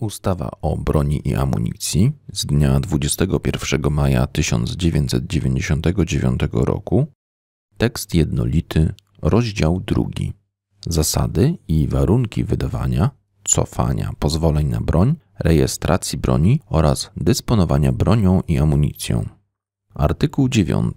Ustawa o broni i amunicji z dnia 21 maja 1999 roku, tekst jednolity, rozdział drugi. Zasady i warunki wydawania, cofania pozwoleń na broń, rejestracji broni oraz dysponowania bronią i amunicją. Artykuł 9.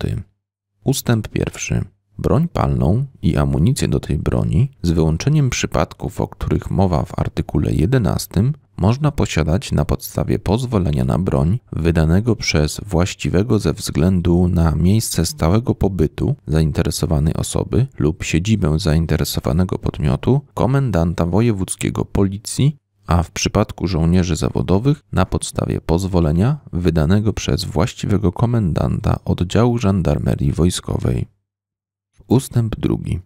Ustęp 1. Broń palną i amunicję do tej broni, z wyłączeniem przypadków, o których mowa w artykule 11, można posiadać na podstawie pozwolenia na broń wydanego przez właściwego ze względu na miejsce stałego pobytu zainteresowanej osoby lub siedzibę zainteresowanego podmiotu, komendanta wojewódzkiego policji a w przypadku żołnierzy zawodowych na podstawie pozwolenia wydanego przez właściwego komendanta oddziału żandarmerii wojskowej. Ustęp drugi.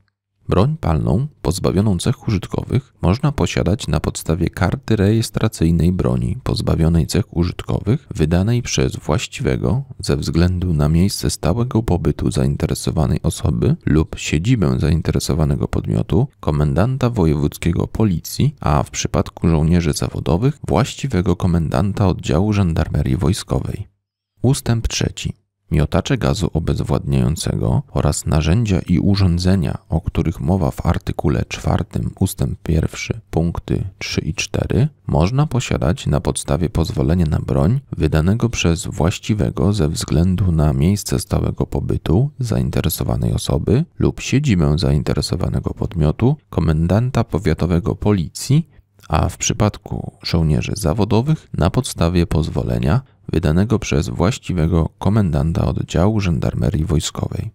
Broń palną pozbawioną cech użytkowych można posiadać na podstawie karty rejestracyjnej broni pozbawionej cech użytkowych wydanej przez właściwego ze względu na miejsce stałego pobytu zainteresowanej osoby lub siedzibę zainteresowanego podmiotu, komendanta wojewódzkiego policji, a w przypadku żołnierzy zawodowych właściwego komendanta oddziału żandarmerii wojskowej. Ustęp trzeci. Miotacze gazu obezwładniającego oraz narzędzia i urządzenia, o których mowa w artykule 4 ust. 1 punkty 3 i 4, można posiadać na podstawie pozwolenia na broń wydanego przez właściwego ze względu na miejsce stałego pobytu zainteresowanej osoby lub siedzibę zainteresowanego podmiotu, komendanta powiatowego policji, a w przypadku żołnierzy zawodowych na podstawie pozwolenia wydanego przez właściwego komendanta oddziału żandarmerii wojskowej.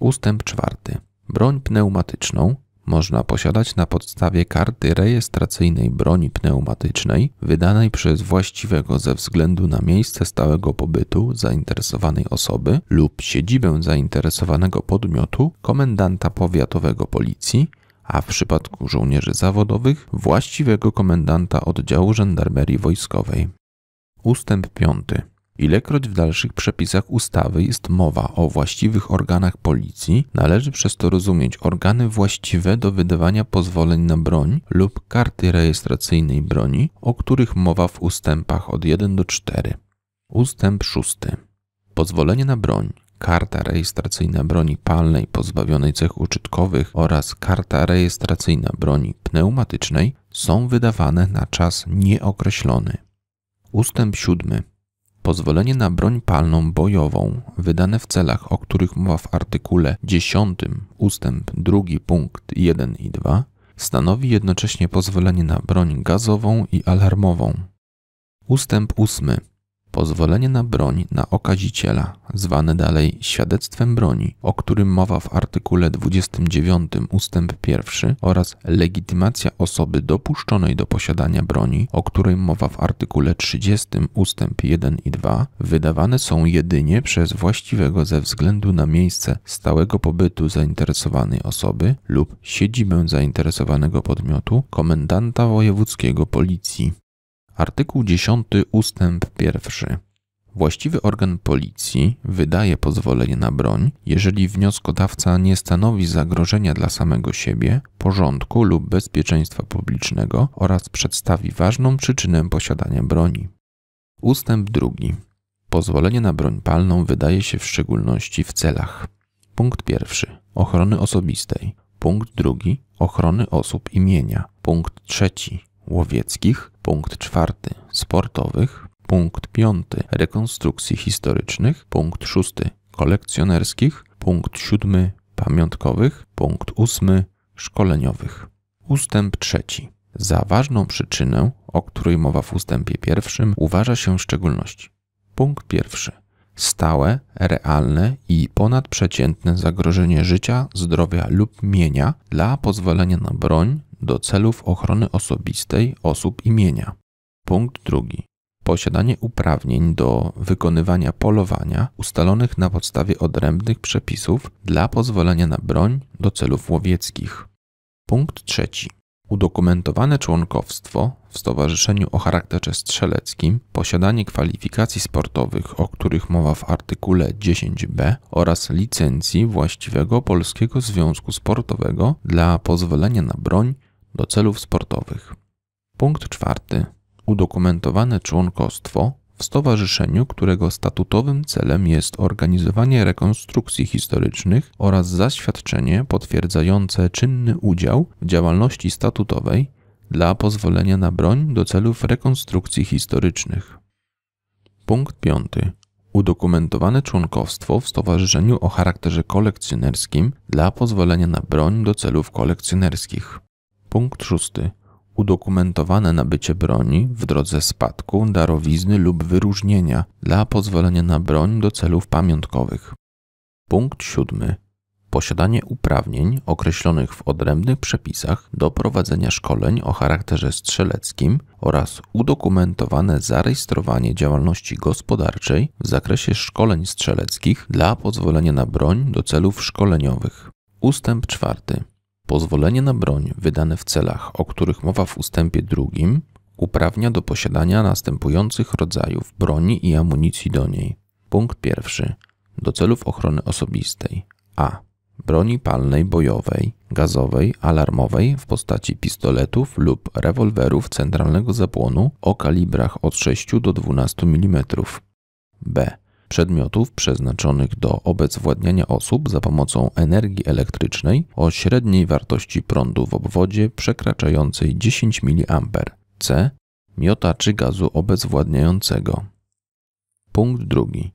Ustęp czwarty. Broń pneumatyczną można posiadać na podstawie karty rejestracyjnej broni pneumatycznej wydanej przez właściwego ze względu na miejsce stałego pobytu zainteresowanej osoby lub siedzibę zainteresowanego podmiotu komendanta powiatowego policji, a w przypadku żołnierzy zawodowych właściwego komendanta oddziału żandarmerii wojskowej. Ustęp 5. Ilekroć w dalszych przepisach ustawy jest mowa o właściwych organach policji, należy przez to rozumieć organy właściwe do wydawania pozwoleń na broń lub karty rejestracyjnej broni, o których mowa w ustępach od 1 do 4. Ustęp 6. Pozwolenie na broń, karta rejestracyjna broni palnej pozbawionej cech użytkowych oraz karta rejestracyjna broni pneumatycznej są wydawane na czas nieokreślony. Ustęp 7. Pozwolenie na broń palną bojową wydane w celach, o których mowa w artykule 10 ustęp 2 punkt 1 i 2 stanowi jednocześnie pozwolenie na broń gazową i alarmową. Ustęp 8. Pozwolenie na broń na okaziciela, zwane dalej świadectwem broni, o którym mowa w artykule 29 ustęp 1 oraz legitymacja osoby dopuszczonej do posiadania broni, o której mowa w artykule 30 ustęp 1 i 2, wydawane są jedynie przez właściwego ze względu na miejsce stałego pobytu zainteresowanej osoby lub siedzibę zainteresowanego podmiotu komendanta wojewódzkiego policji. Artykuł 10 ustęp 1. Właściwy organ policji wydaje pozwolenie na broń, jeżeli wnioskodawca nie stanowi zagrożenia dla samego siebie, porządku lub bezpieczeństwa publicznego oraz przedstawi ważną przyczynę posiadania broni. Ustęp 2. Pozwolenie na broń palną wydaje się w szczególności w celach. Punkt pierwszy ochrony osobistej. Punkt drugi ochrony osób imienia. Punkt trzeci łowieckich punkt czwarty sportowych, punkt piąty rekonstrukcji historycznych, punkt szósty kolekcjonerskich, punkt siódmy pamiątkowych, punkt ósmy szkoleniowych. Ustęp trzeci. Za ważną przyczynę, o której mowa w ustępie pierwszym, uważa się w szczególności. Punkt pierwszy. Stałe, realne i ponadprzeciętne zagrożenie życia, zdrowia lub mienia dla pozwolenia na broń do celów ochrony osobistej osób imienia. Punkt drugi. Posiadanie uprawnień do wykonywania polowania ustalonych na podstawie odrębnych przepisów dla pozwolenia na broń do celów łowieckich. Punkt trzeci. Udokumentowane członkowstwo w Stowarzyszeniu o charakterze strzeleckim, posiadanie kwalifikacji sportowych, o których mowa w artykule 10b, oraz licencji właściwego Polskiego Związku Sportowego dla pozwolenia na broń do celów sportowych. Punkt czwarty. Udokumentowane członkostwo w stowarzyszeniu, którego statutowym celem jest organizowanie rekonstrukcji historycznych oraz zaświadczenie potwierdzające czynny udział w działalności statutowej dla pozwolenia na broń do celów rekonstrukcji historycznych. Punkt piąty. Udokumentowane członkostwo w stowarzyszeniu o charakterze kolekcjonerskim dla pozwolenia na broń do celów kolekcjonerskich. Punkt szósty. Udokumentowane nabycie broni w drodze spadku, darowizny lub wyróżnienia dla pozwolenia na broń do celów pamiątkowych. Punkt siódmy. Posiadanie uprawnień określonych w odrębnych przepisach do prowadzenia szkoleń o charakterze strzeleckim oraz udokumentowane zarejestrowanie działalności gospodarczej w zakresie szkoleń strzeleckich dla pozwolenia na broń do celów szkoleniowych. Ustęp czwarty. Pozwolenie na broń wydane w celach, o których mowa w ustępie drugim, uprawnia do posiadania następujących rodzajów broni i amunicji do niej. Punkt pierwszy. Do celów ochrony osobistej. A. Broni palnej bojowej, gazowej, alarmowej w postaci pistoletów lub rewolwerów centralnego zapłonu o kalibrach od 6 do 12 mm. B przedmiotów przeznaczonych do obezwładniania osób za pomocą energii elektrycznej o średniej wartości prądu w obwodzie przekraczającej 10 mA. C. Miotaczy gazu obezwładniającego. Punkt drugi.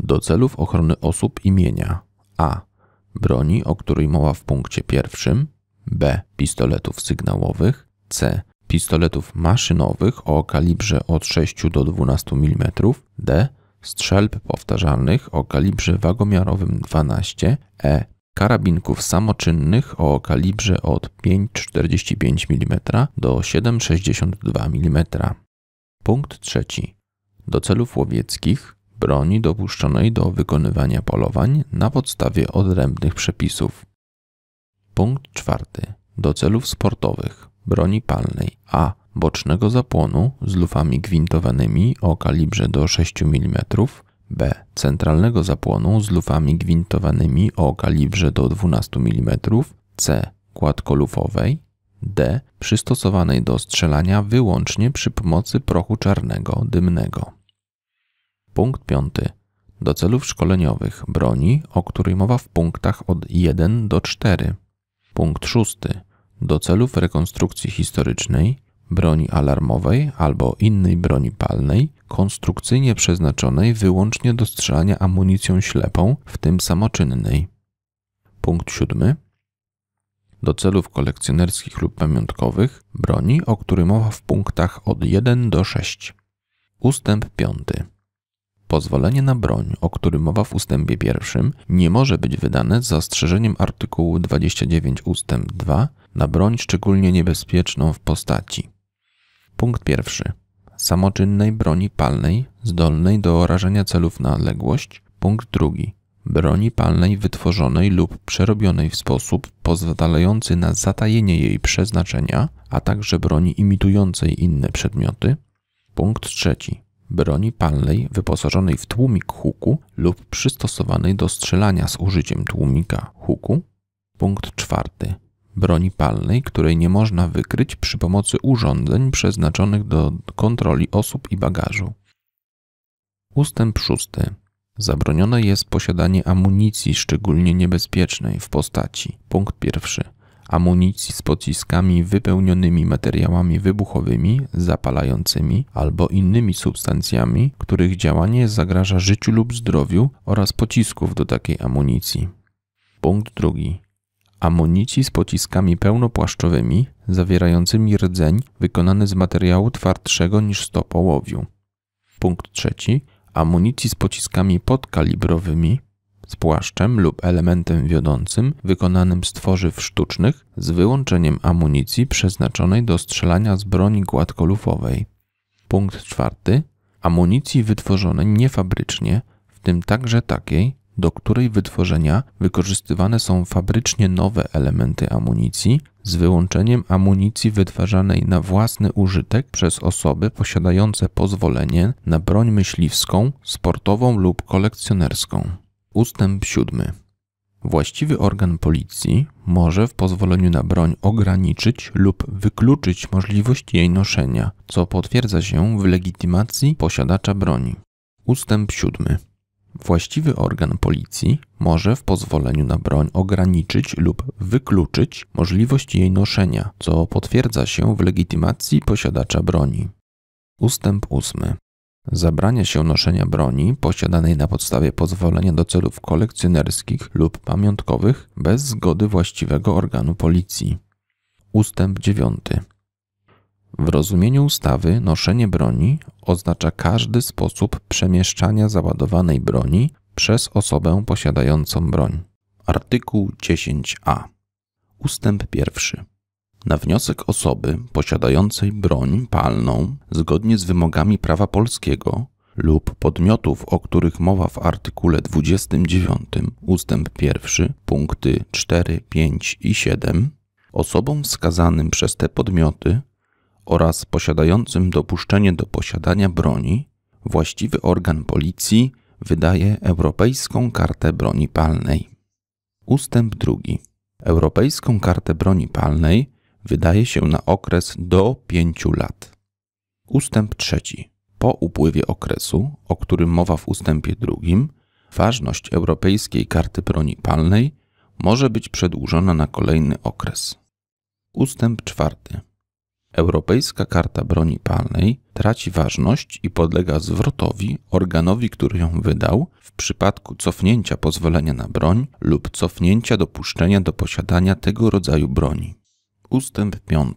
Do celów ochrony osób imienia a. broni, o której mowa w punkcie pierwszym, b. pistoletów sygnałowych, c. pistoletów maszynowych o kalibrze od 6 do 12 mm, d strzelb powtarzalnych o kalibrze wagomiarowym 12 E, karabinków samoczynnych o kalibrze od 5,45 mm do 7,62 mm. Punkt trzeci. Do celów łowieckich broni dopuszczonej do wykonywania polowań na podstawie odrębnych przepisów. Punkt czwarty. Do celów sportowych broni palnej a bocznego zapłonu z lufami gwintowanymi o kalibrze do 6 mm, b. centralnego zapłonu z lufami gwintowanymi o kalibrze do 12 mm, c. kładkolufowej, d. przystosowanej do strzelania wyłącznie przy pomocy prochu czarnego dymnego. Punkt 5. Do celów szkoleniowych broni, o której mowa w punktach od 1 do 4. Punkt 6. Do celów rekonstrukcji historycznej, broni alarmowej albo innej broni palnej, konstrukcyjnie przeznaczonej wyłącznie do strzelania amunicją ślepą, w tym samoczynnej. Punkt siódmy. Do celów kolekcjonerskich lub pamiątkowych broni, o której mowa w punktach od 1 do 6. Ustęp 5. Pozwolenie na broń, o którym mowa w ustępie pierwszym, nie może być wydane z zastrzeżeniem artykułu 29 ust. 2 na broń szczególnie niebezpieczną w postaci Punkt pierwszy. Samoczynnej broni palnej zdolnej do rażenia celów na odległość. Punkt drugi. Broni palnej wytworzonej lub przerobionej w sposób pozwalający na zatajenie jej przeznaczenia, a także broni imitującej inne przedmioty. Punkt trzeci. Broni palnej wyposażonej w tłumik huku lub przystosowanej do strzelania z użyciem tłumika huku. Punkt czwarty broni palnej, której nie można wykryć przy pomocy urządzeń przeznaczonych do kontroli osób i bagażu. Ustęp 6. Zabronione jest posiadanie amunicji szczególnie niebezpiecznej w postaci. Punkt pierwszy. Amunicji z pociskami wypełnionymi materiałami wybuchowymi, zapalającymi albo innymi substancjami, których działanie zagraża życiu lub zdrowiu oraz pocisków do takiej amunicji. Punkt drugi Amunicji z pociskami pełnopłaszczowymi, zawierającymi rdzeń wykonany z materiału twardszego niż 100 połowiu. Punkt trzeci. Amunicji z pociskami podkalibrowymi, z płaszczem lub elementem wiodącym wykonanym z tworzyw sztucznych, z wyłączeniem amunicji przeznaczonej do strzelania z broni gładkolufowej. Punkt czwarty. Amunicji wytworzonej niefabrycznie, w tym także takiej, do której wytworzenia wykorzystywane są fabrycznie nowe elementy amunicji, z wyłączeniem amunicji wytwarzanej na własny użytek przez osoby posiadające pozwolenie na broń myśliwską, sportową lub kolekcjonerską. Ustęp 7. Właściwy organ policji może w pozwoleniu na broń ograniczyć lub wykluczyć możliwość jej noszenia, co potwierdza się w legitymacji posiadacza broni. Ustęp 7. Właściwy organ policji może w pozwoleniu na broń ograniczyć lub wykluczyć możliwość jej noszenia, co potwierdza się w legitymacji posiadacza broni. Ustęp 8. Zabrania się noszenia broni posiadanej na podstawie pozwolenia do celów kolekcjonerskich lub pamiątkowych bez zgody właściwego organu policji. Ustęp 9. W rozumieniu ustawy noszenie broni oznacza każdy sposób przemieszczania załadowanej broni przez osobę posiadającą broń. Artykuł 10a. Ustęp pierwszy. Na wniosek osoby posiadającej broń palną zgodnie z wymogami prawa polskiego lub podmiotów, o których mowa w artykule 29 ustęp 1 punkty 4, 5 i 7, osobom wskazanym przez te podmioty oraz posiadającym dopuszczenie do posiadania broni, właściwy organ policji wydaje Europejską Kartę Broni Palnej. Ustęp drugi. Europejską Kartę Broni Palnej wydaje się na okres do 5 lat. Ustęp trzeci. Po upływie okresu, o którym mowa w ustępie drugim, ważność Europejskiej Karty Broni Palnej może być przedłużona na kolejny okres. Ustęp czwarty. Europejska Karta Broni Palnej traci ważność i podlega zwrotowi organowi, który ją wydał, w przypadku cofnięcia pozwolenia na broń lub cofnięcia dopuszczenia do posiadania tego rodzaju broni. Ustęp 5.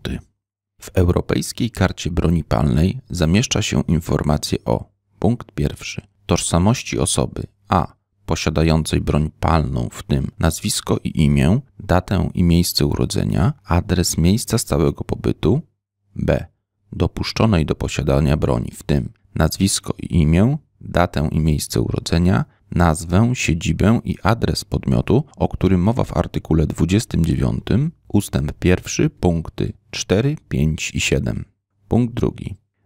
W Europejskiej Karcie Broni Palnej zamieszcza się informacje o punkt pierwszy tożsamości osoby a posiadającej broń palną, w tym nazwisko i imię, datę i miejsce urodzenia, adres miejsca stałego pobytu, b. dopuszczonej do posiadania broni, w tym nazwisko i imię, datę i miejsce urodzenia, nazwę, siedzibę i adres podmiotu, o którym mowa w artykule 29 ust. 1 punkty 4, 5 i 7. Punkt 2.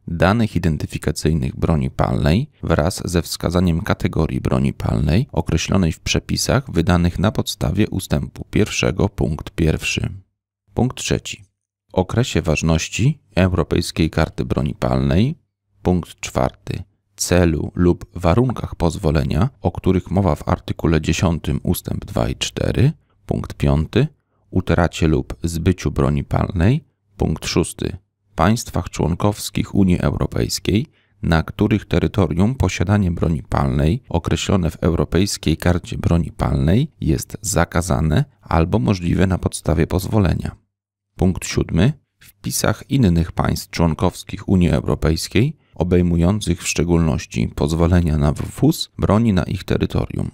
Danych identyfikacyjnych broni palnej wraz ze wskazaniem kategorii broni palnej określonej w przepisach wydanych na podstawie ustępu 1 punkt 1. Punkt 3 okresie ważności Europejskiej Karty Broni Palnej, punkt czwarty, celu lub warunkach pozwolenia, o których mowa w artykule 10 ust. 2 i 4, punkt 5, utracie lub zbyciu broni palnej, punkt 6, państwach członkowskich Unii Europejskiej, na których terytorium posiadanie broni palnej określone w Europejskiej Karcie Broni Palnej jest zakazane albo możliwe na podstawie pozwolenia. Punkt siódmy. Wpisach innych państw członkowskich Unii Europejskiej, obejmujących w szczególności pozwolenia na wwóz broni na ich terytorium.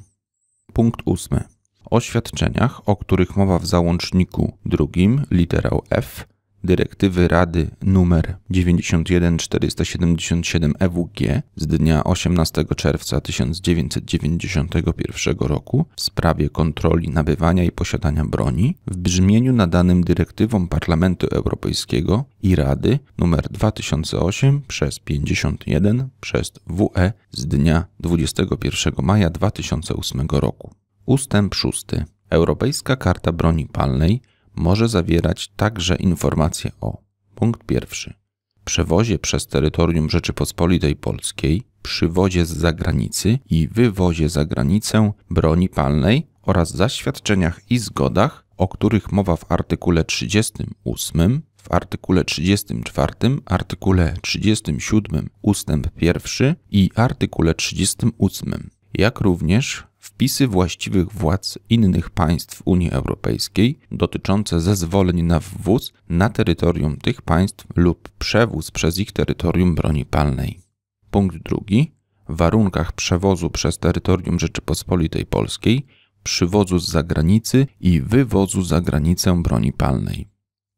Punkt ósmy. O świadczeniach, o których mowa w załączniku drugim, literał F, dyrektywy Rady nr 91477 EWG z dnia 18 czerwca 1991 roku w sprawie kontroli nabywania i posiadania broni w brzmieniu nadanym dyrektywą Parlamentu Europejskiego i Rady nr 2008 przez 51 przez WE z dnia 21 maja 2008 roku. Ustęp 6. Europejska Karta Broni Palnej może zawierać także informacje o punkt pierwszy przewozie przez terytorium Rzeczypospolitej Polskiej, przywozie z zagranicy i wywozie za granicę broni palnej oraz zaświadczeniach i zgodach, o których mowa w artykule 38, w artykule 34, artykule 37 ustęp 1 i artykule 38, jak również przepisy właściwych władz innych państw Unii Europejskiej dotyczące zezwoleń na wwóz na terytorium tych państw lub przewóz przez ich terytorium broni palnej. Punkt drugi. Warunkach przewozu przez terytorium Rzeczypospolitej Polskiej, przywozu z zagranicy i wywozu za granicę broni palnej.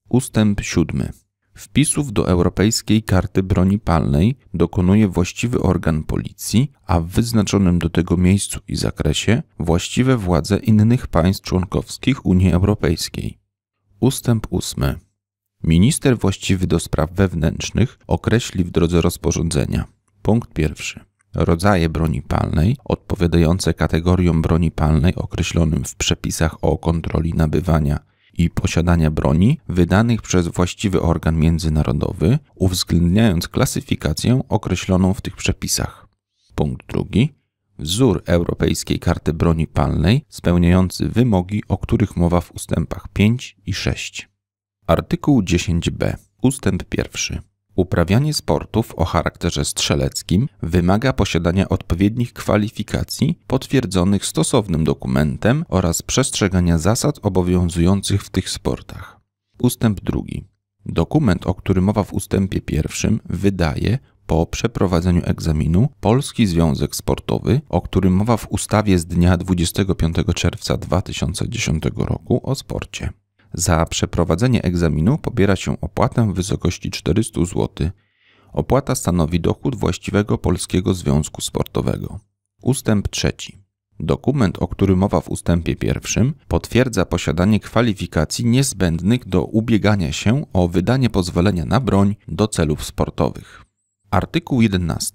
Ustęp siódmy. Wpisów do Europejskiej Karty Broni Palnej dokonuje właściwy organ policji, a w wyznaczonym do tego miejscu i zakresie właściwe władze innych państw członkowskich Unii Europejskiej. Ustęp 8. Minister właściwy do spraw wewnętrznych określi w drodze rozporządzenia. Punkt pierwszy. Rodzaje broni palnej odpowiadające kategoriom broni palnej określonym w przepisach o kontroli nabywania i posiadania broni wydanych przez właściwy organ międzynarodowy, uwzględniając klasyfikację określoną w tych przepisach. Punkt drugi. Wzór Europejskiej Karty Broni Palnej spełniający wymogi, o których mowa w ustępach 5 i 6. Artykuł 10b. Ustęp pierwszy. Uprawianie sportów o charakterze strzeleckim wymaga posiadania odpowiednich kwalifikacji potwierdzonych stosownym dokumentem oraz przestrzegania zasad obowiązujących w tych sportach. Ustęp drugi. Dokument, o którym mowa w ustępie pierwszym, wydaje po przeprowadzeniu egzaminu Polski Związek Sportowy, o którym mowa w ustawie z dnia 25 czerwca 2010 roku o sporcie. Za przeprowadzenie egzaminu pobiera się opłatę w wysokości 400 zł. Opłata stanowi dochód właściwego Polskiego Związku Sportowego. Ustęp trzeci. Dokument, o którym mowa w ustępie pierwszym, potwierdza posiadanie kwalifikacji niezbędnych do ubiegania się o wydanie pozwolenia na broń do celów sportowych. Artykuł 11.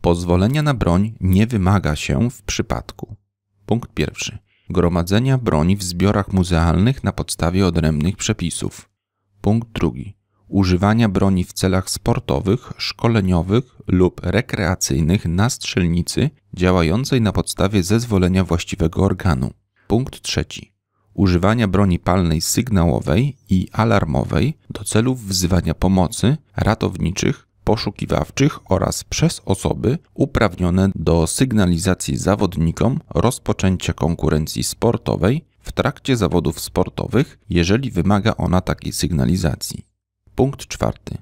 Pozwolenia na broń nie wymaga się w przypadku. Punkt pierwszy gromadzenia broni w zbiorach muzealnych na podstawie odrębnych przepisów. Punkt drugi. Używania broni w celach sportowych, szkoleniowych lub rekreacyjnych na strzelnicy działającej na podstawie zezwolenia właściwego organu. Punkt trzeci. Używania broni palnej sygnałowej i alarmowej do celów wzywania pomocy, ratowniczych, poszukiwawczych oraz przez osoby uprawnione do sygnalizacji zawodnikom rozpoczęcia konkurencji sportowej w trakcie zawodów sportowych, jeżeli wymaga ona takiej sygnalizacji. Punkt czwarty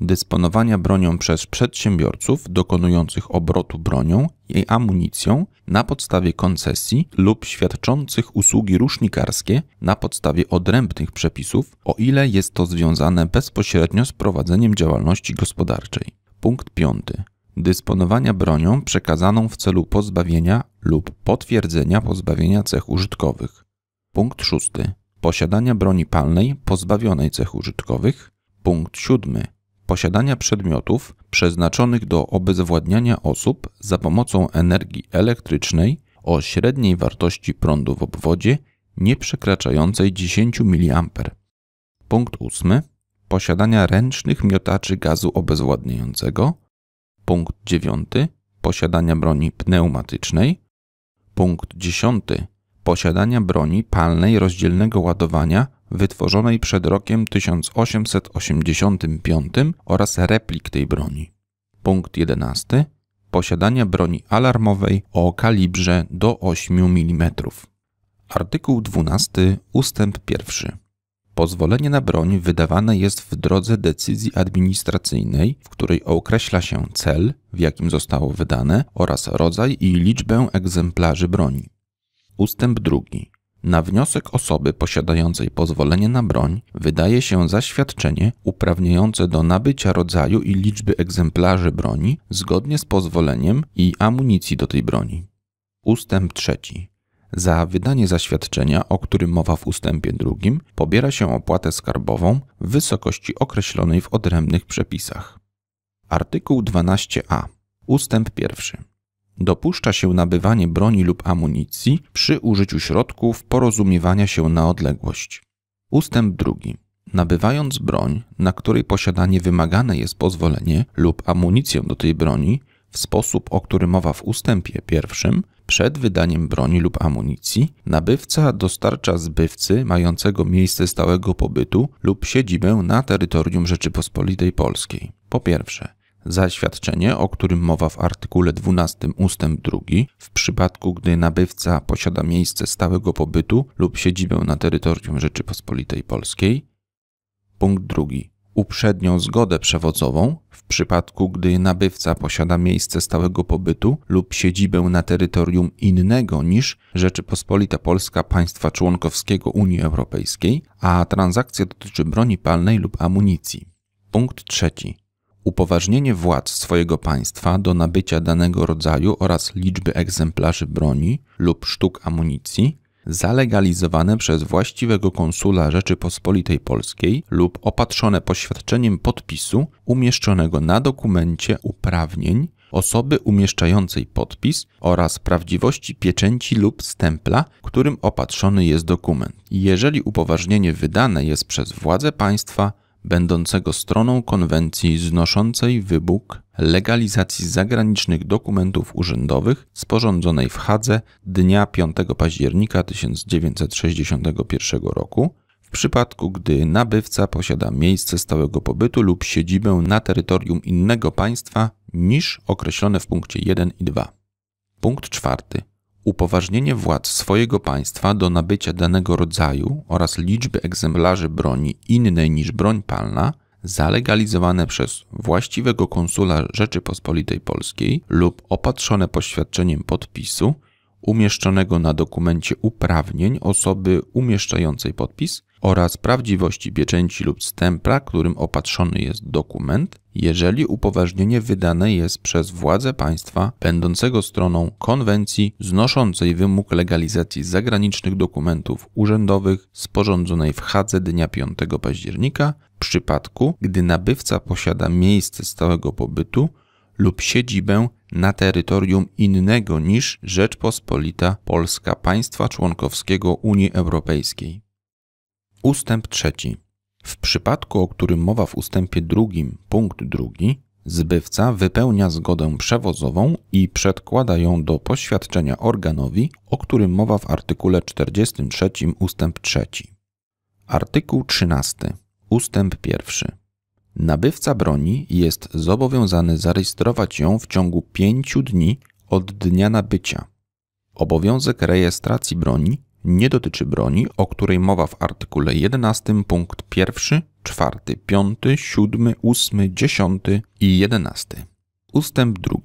dysponowania bronią przez przedsiębiorców dokonujących obrotu bronią i amunicją na podstawie koncesji lub świadczących usługi rusznikarskie na podstawie odrębnych przepisów, o ile jest to związane bezpośrednio z prowadzeniem działalności gospodarczej. Punkt 5. Dysponowania bronią przekazaną w celu pozbawienia lub potwierdzenia pozbawienia cech użytkowych. Punkt 6. Posiadania broni palnej pozbawionej cech użytkowych. Punkt 7 posiadania przedmiotów przeznaczonych do obezwładniania osób za pomocą energii elektrycznej o średniej wartości prądu w obwodzie nie przekraczającej 10 mA. Punkt 8. Posiadania ręcznych miotaczy gazu obezwładniającego. Punkt 9. Posiadania broni pneumatycznej. Punkt 10. Posiadania broni palnej rozdzielnego ładowania wytworzonej przed rokiem 1885 oraz replik tej broni. Punkt 11. Posiadanie broni alarmowej o kalibrze do 8 mm. Artykuł 12 ustęp 1. Pozwolenie na broń wydawane jest w drodze decyzji administracyjnej, w której określa się cel, w jakim zostało wydane oraz rodzaj i liczbę egzemplarzy broni. Ustęp drugi. Na wniosek osoby posiadającej pozwolenie na broń wydaje się zaświadczenie uprawniające do nabycia rodzaju i liczby egzemplarzy broni zgodnie z pozwoleniem i amunicji do tej broni. Ustęp trzeci. Za wydanie zaświadczenia, o którym mowa w ustępie drugim, pobiera się opłatę skarbową w wysokości określonej w odrębnych przepisach. Artykuł 12a. Ustęp pierwszy dopuszcza się nabywanie broni lub amunicji przy użyciu środków porozumiewania się na odległość. Ustęp drugi. Nabywając broń, na której posiadanie wymagane jest pozwolenie lub amunicję do tej broni, w sposób, o którym mowa w ustępie pierwszym, przed wydaniem broni lub amunicji, nabywca dostarcza zbywcy mającego miejsce stałego pobytu lub siedzibę na terytorium Rzeczypospolitej Polskiej. Po pierwsze, Zaświadczenie, o którym mowa w artykule 12 ust. 2, w przypadku gdy nabywca posiada miejsce stałego pobytu lub siedzibę na terytorium Rzeczypospolitej Polskiej. Punkt drugi. Uprzednią zgodę przewodzową, w przypadku gdy nabywca posiada miejsce stałego pobytu lub siedzibę na terytorium innego niż Rzeczypospolita Polska państwa członkowskiego Unii Europejskiej, a transakcja dotyczy broni palnej lub amunicji. Punkt trzeci Upoważnienie władz swojego państwa do nabycia danego rodzaju oraz liczby egzemplarzy broni lub sztuk amunicji zalegalizowane przez właściwego konsula Rzeczypospolitej Polskiej lub opatrzone poświadczeniem podpisu umieszczonego na dokumencie uprawnień osoby umieszczającej podpis oraz prawdziwości pieczęci lub stempla, którym opatrzony jest dokument. Jeżeli upoważnienie wydane jest przez władze państwa będącego stroną konwencji znoszącej wybóg legalizacji zagranicznych dokumentów urzędowych sporządzonej w Hadze dnia 5 października 1961 roku, w przypadku gdy nabywca posiada miejsce stałego pobytu lub siedzibę na terytorium innego państwa niż określone w punkcie 1 i 2. Punkt czwarty. Upoważnienie władz swojego państwa do nabycia danego rodzaju oraz liczby egzemplarzy broni innej niż broń palna, zalegalizowane przez właściwego konsula Rzeczypospolitej Polskiej lub opatrzone poświadczeniem podpisu, umieszczonego na dokumencie uprawnień osoby umieszczającej podpis oraz prawdziwości pieczęci lub stempla, którym opatrzony jest dokument, jeżeli upoważnienie wydane jest przez władze państwa będącego stroną konwencji znoszącej wymóg legalizacji zagranicznych dokumentów urzędowych sporządzonej w Hadze dnia 5 października w przypadku, gdy nabywca posiada miejsce stałego pobytu lub siedzibę na terytorium innego niż Rzeczpospolita Polska państwa członkowskiego Unii Europejskiej. Ustęp trzeci. W przypadku, o którym mowa w ustępie drugim, punkt drugi, zbywca wypełnia zgodę przewozową i przedkłada ją do poświadczenia organowi, o którym mowa w artykule 43 ustęp 3. Artykuł 13 ustęp 1. Nabywca broni jest zobowiązany zarejestrować ją w ciągu 5 dni od dnia nabycia. Obowiązek rejestracji broni nie dotyczy broni, o której mowa w artykule 11 punkt 1, 4, 5, 7, 8, 10 i 11. Ustęp 2.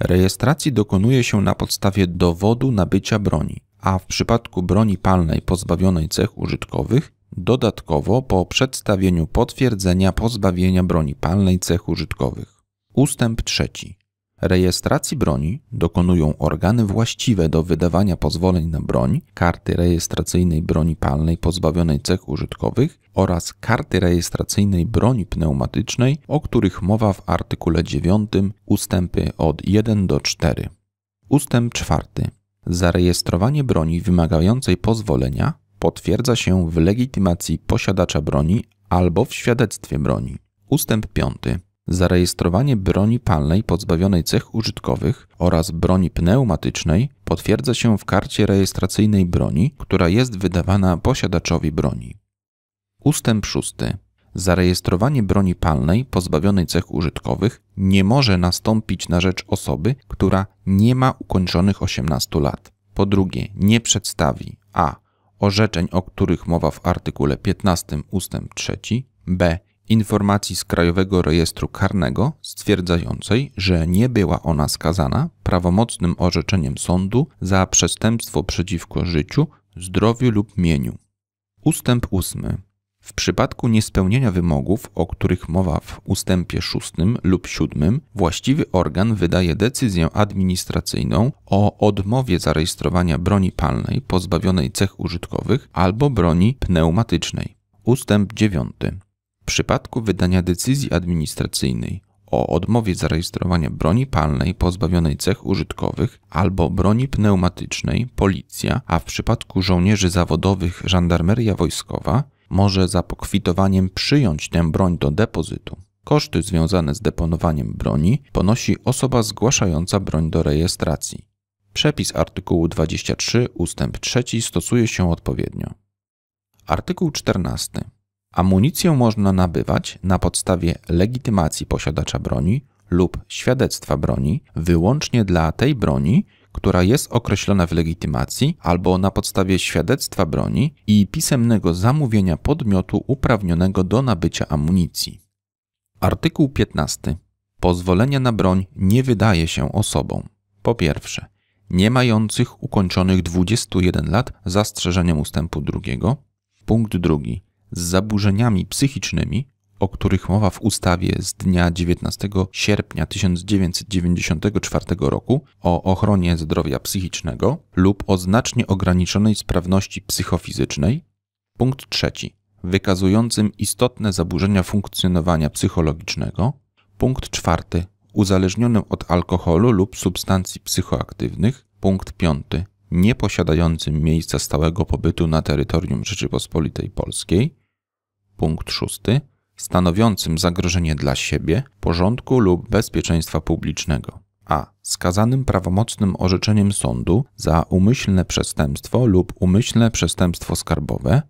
Rejestracji dokonuje się na podstawie dowodu nabycia broni, a w przypadku broni palnej pozbawionej cech użytkowych Dodatkowo po przedstawieniu potwierdzenia pozbawienia broni palnej cech użytkowych. Ustęp trzeci. Rejestracji broni dokonują organy właściwe do wydawania pozwoleń na broń, karty rejestracyjnej broni palnej pozbawionej cech użytkowych oraz karty rejestracyjnej broni pneumatycznej, o których mowa w artykule 9 ustępy od 1 do 4. Ustęp 4. Zarejestrowanie broni wymagającej pozwolenia potwierdza się w legitymacji posiadacza broni albo w świadectwie broni. Ustęp 5. Zarejestrowanie broni palnej pozbawionej cech użytkowych oraz broni pneumatycznej potwierdza się w karcie rejestracyjnej broni, która jest wydawana posiadaczowi broni. Ustęp 6. Zarejestrowanie broni palnej pozbawionej cech użytkowych nie może nastąpić na rzecz osoby, która nie ma ukończonych 18 lat. Po drugie, nie przedstawi a orzeczeń, o których mowa w artykule 15 ust. 3, b. informacji z Krajowego Rejestru Karnego stwierdzającej, że nie była ona skazana prawomocnym orzeczeniem sądu za przestępstwo przeciwko życiu, zdrowiu lub mieniu. Ustęp 8. W przypadku niespełnienia wymogów, o których mowa w ustępie 6 lub 7, właściwy organ wydaje decyzję administracyjną o odmowie zarejestrowania broni palnej pozbawionej cech użytkowych albo broni pneumatycznej. Ustęp 9. W przypadku wydania decyzji administracyjnej o odmowie zarejestrowania broni palnej pozbawionej cech użytkowych albo broni pneumatycznej policja, a w przypadku żołnierzy zawodowych żandarmeria wojskowa może za pokwitowaniem przyjąć tę broń do depozytu. Koszty związane z deponowaniem broni ponosi osoba zgłaszająca broń do rejestracji. Przepis artykułu 23 ustęp 3 stosuje się odpowiednio. Artykuł 14. Amunicję można nabywać na podstawie legitymacji posiadacza broni lub świadectwa broni wyłącznie dla tej broni, która jest określona w legitymacji albo na podstawie świadectwa broni i pisemnego zamówienia podmiotu uprawnionego do nabycia amunicji. Artykuł 15. Pozwolenia na broń nie wydaje się osobom. Po pierwsze, nie mających ukończonych 21 lat zastrzeżeniem ustępu drugiego. Punkt drugi. Z zaburzeniami psychicznymi, o których mowa w ustawie z dnia 19 sierpnia 1994 roku o ochronie zdrowia psychicznego lub o znacznie ograniczonej sprawności psychofizycznej. Punkt trzeci. Wykazującym istotne zaburzenia funkcjonowania psychologicznego. Punkt czwarty. Uzależnionym od alkoholu lub substancji psychoaktywnych. Punkt piąty. Nieposiadającym miejsca stałego pobytu na terytorium Rzeczypospolitej Polskiej. Punkt szósty stanowiącym zagrożenie dla siebie, porządku lub bezpieczeństwa publicznego. A. Skazanym prawomocnym orzeczeniem sądu za umyślne przestępstwo lub umyślne przestępstwo skarbowe.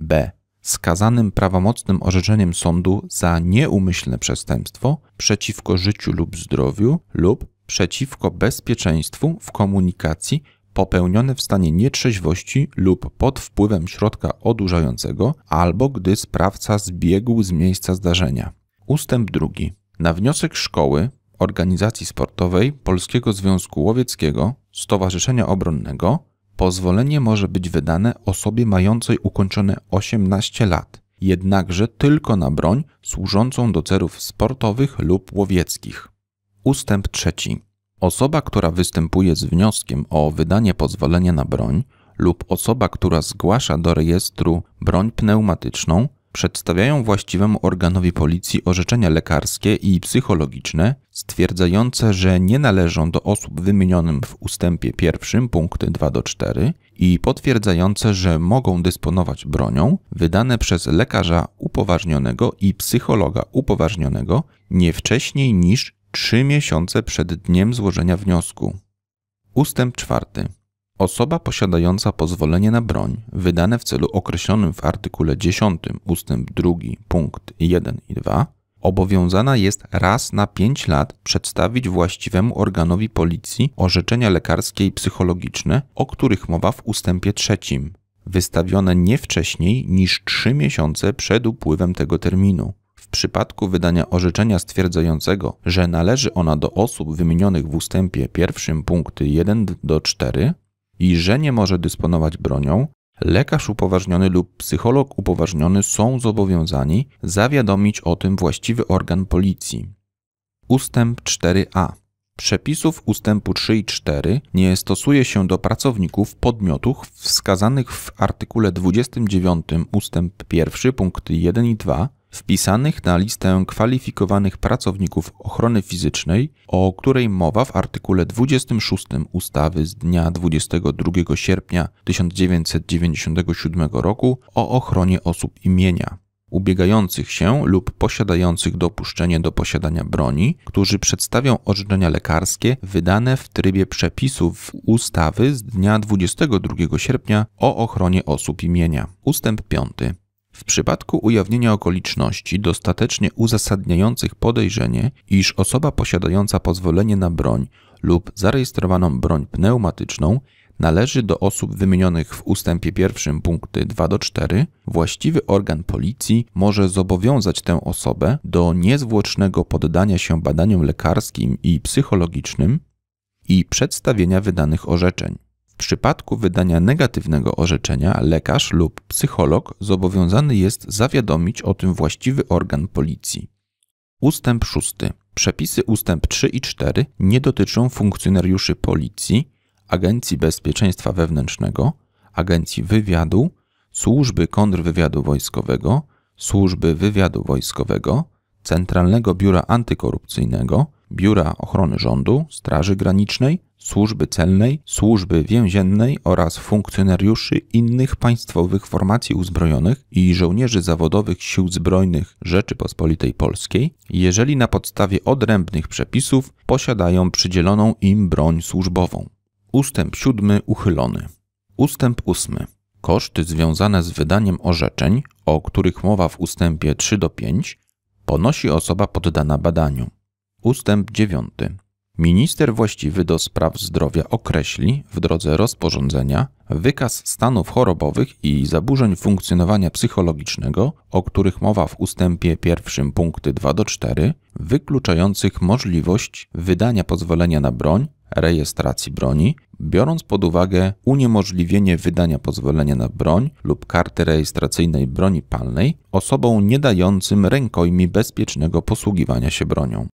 B. Skazanym prawomocnym orzeczeniem sądu za nieumyślne przestępstwo przeciwko życiu lub zdrowiu lub przeciwko bezpieczeństwu w komunikacji popełnione w stanie nietrzeźwości lub pod wpływem środka odurzającego, albo gdy sprawca zbiegł z miejsca zdarzenia. Ustęp drugi. Na wniosek szkoły, organizacji sportowej, Polskiego Związku Łowieckiego, Stowarzyszenia Obronnego, pozwolenie może być wydane osobie mającej ukończone 18 lat, jednakże tylko na broń służącą do celów sportowych lub łowieckich. Ustęp trzeci. Osoba, która występuje z wnioskiem o wydanie pozwolenia na broń lub osoba, która zgłasza do rejestru broń pneumatyczną, przedstawiają właściwemu organowi policji orzeczenia lekarskie i psychologiczne stwierdzające, że nie należą do osób wymienionym w ustępie pierwszym punkty 2 do 4 i potwierdzające, że mogą dysponować bronią, wydane przez lekarza upoważnionego i psychologa upoważnionego nie wcześniej niż 3 miesiące przed dniem złożenia wniosku. Ustęp 4. Osoba posiadająca pozwolenie na broń wydane w celu określonym w artykule 10 ustęp 2 punkt 1 i 2 obowiązana jest raz na 5 lat przedstawić właściwemu organowi policji orzeczenia lekarskie i psychologiczne, o których mowa w ustępie 3, wystawione nie wcześniej niż 3 miesiące przed upływem tego terminu. W przypadku wydania orzeczenia stwierdzającego, że należy ona do osób wymienionych w ustępie pierwszym punkty 1 do 4 i że nie może dysponować bronią, lekarz upoważniony lub psycholog upoważniony są zobowiązani zawiadomić o tym właściwy organ policji. Ustęp 4a. Przepisów ustępu 3 i 4 nie stosuje się do pracowników podmiotów wskazanych w artykule 29 ustęp 1 punkty 1 i 2 wpisanych na listę kwalifikowanych pracowników ochrony fizycznej, o której mowa w artykule 26 ustawy z dnia 22 sierpnia 1997 roku o ochronie osób imienia ubiegających się lub posiadających dopuszczenie do posiadania broni, którzy przedstawią orzeczenia lekarskie wydane w trybie przepisów ustawy z dnia 22 sierpnia o ochronie osób imienia. Ustęp 5. W przypadku ujawnienia okoliczności dostatecznie uzasadniających podejrzenie, iż osoba posiadająca pozwolenie na broń lub zarejestrowaną broń pneumatyczną należy do osób wymienionych w ustępie pierwszym punkty 2 do 4, właściwy organ policji może zobowiązać tę osobę do niezwłocznego poddania się badaniom lekarskim i psychologicznym i przedstawienia wydanych orzeczeń. W przypadku wydania negatywnego orzeczenia lekarz lub psycholog zobowiązany jest zawiadomić o tym właściwy organ policji. Ustęp 6. Przepisy ustęp 3 i 4 nie dotyczą funkcjonariuszy policji, Agencji Bezpieczeństwa Wewnętrznego, Agencji Wywiadu, Służby Kontrwywiadu Wojskowego, Służby Wywiadu Wojskowego, Centralnego Biura Antykorupcyjnego, Biura Ochrony Rządu, Straży Granicznej, Służby Celnej, Służby Więziennej oraz funkcjonariuszy innych państwowych formacji uzbrojonych i żołnierzy zawodowych Sił Zbrojnych Rzeczypospolitej Polskiej, jeżeli na podstawie odrębnych przepisów posiadają przydzieloną im broń służbową. Ustęp 7 uchylony. Ustęp 8. Koszty związane z wydaniem orzeczeń, o których mowa w ustępie 3 do 5, ponosi osoba poddana badaniu. Ustęp 9. Minister właściwy do spraw zdrowia określi, w drodze rozporządzenia, wykaz stanów chorobowych i zaburzeń funkcjonowania psychologicznego, o których mowa w ustępie 1 punkty 2 do 4, wykluczających możliwość wydania pozwolenia na broń, rejestracji broni, biorąc pod uwagę uniemożliwienie wydania pozwolenia na broń lub karty rejestracyjnej broni palnej osobom nie dającym rękojmi bezpiecznego posługiwania się bronią.